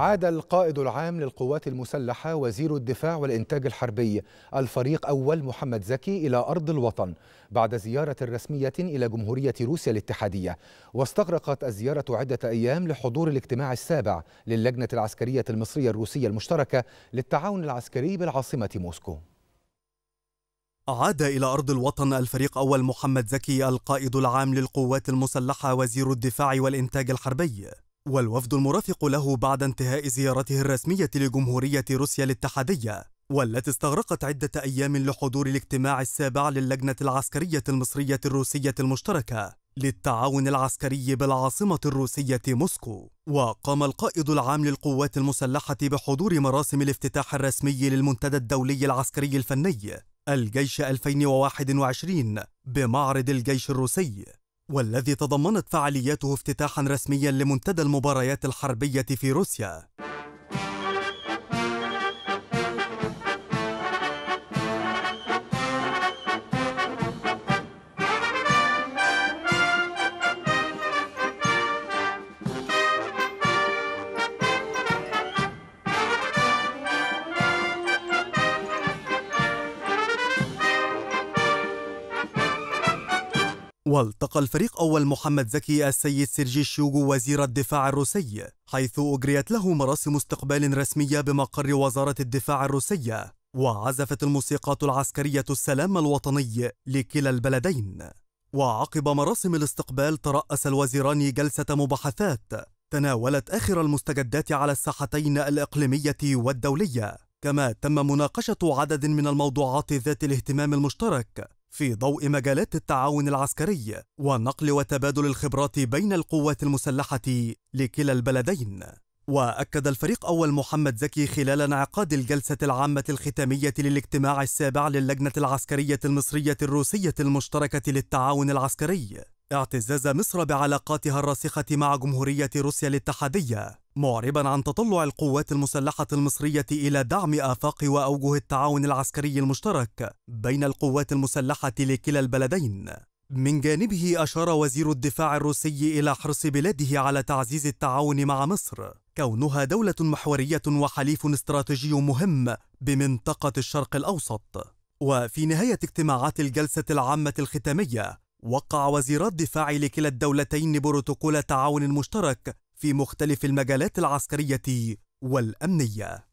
عاد القائد العام للقوات المسلحة وزير الدفاع والإنتاج الحربي الفريق أول محمد زكي إلى أرض الوطن بعد زيارة رسمية إلى جمهورية روسيا الاتحادية واستغرقت الزيارة عدة أيام لحضور الاجتماع السابع للجنة العسكرية المصرية الروسية المشتركة للتعاون العسكري بالعاصمة موسكو عاد إلى أرض الوطن الفريق أول محمد زكي القائد العام للقوات المسلحة وزير الدفاع والإنتاج الحربي والوفد المرافق له بعد انتهاء زيارته الرسمية لجمهورية روسيا الاتحادية والتي استغرقت عدة أيام لحضور الاجتماع السابع للجنة العسكرية المصرية الروسية المشتركة للتعاون العسكري بالعاصمة الروسية موسكو وقام القائد العام للقوات المسلحة بحضور مراسم الافتتاح الرسمي للمنتدى الدولي العسكري الفني الجيش 2021 بمعرض الجيش الروسي والذي تضمنت فعالياته افتتاحا رسميا لمنتدى المباريات الحربية في روسيا والتقى الفريق أول محمد زكي السيد سيرجي شيوغو وزير الدفاع الروسي حيث أجريت له مراسم استقبال رسمية بمقر وزارة الدفاع الروسية وعزفت الموسيقات العسكرية السلام الوطني لكلا البلدين وعقب مراسم الاستقبال ترأس الوزيران جلسة مباحثات تناولت آخر المستجدات على الساحتين الإقليمية والدولية كما تم مناقشة عدد من الموضوعات ذات الاهتمام المشترك في ضوء مجالات التعاون العسكري والنقل وتبادل الخبرات بين القوات المسلحة لكلا البلدين وأكد الفريق أول محمد زكي خلال انعقاد الجلسة العامة الختامية للاجتماع السابع للجنة العسكرية المصرية الروسية المشتركة للتعاون العسكري اعتزاز مصر بعلاقاتها الراسخة مع جمهورية روسيا الاتحادية معربا عن تطلع القوات المسلحة المصرية إلى دعم آفاق وأوجه التعاون العسكري المشترك بين القوات المسلحة لكلا البلدين من جانبه أشار وزير الدفاع الروسي إلى حرص بلاده على تعزيز التعاون مع مصر كونها دولة محورية وحليف استراتيجي مهم بمنطقة الشرق الأوسط وفي نهاية اجتماعات الجلسة العامة الختامية وقع وزير الدفاع لكلا الدولتين بروتوكول تعاون مشترك في مختلف المجالات العسكريه والامنيه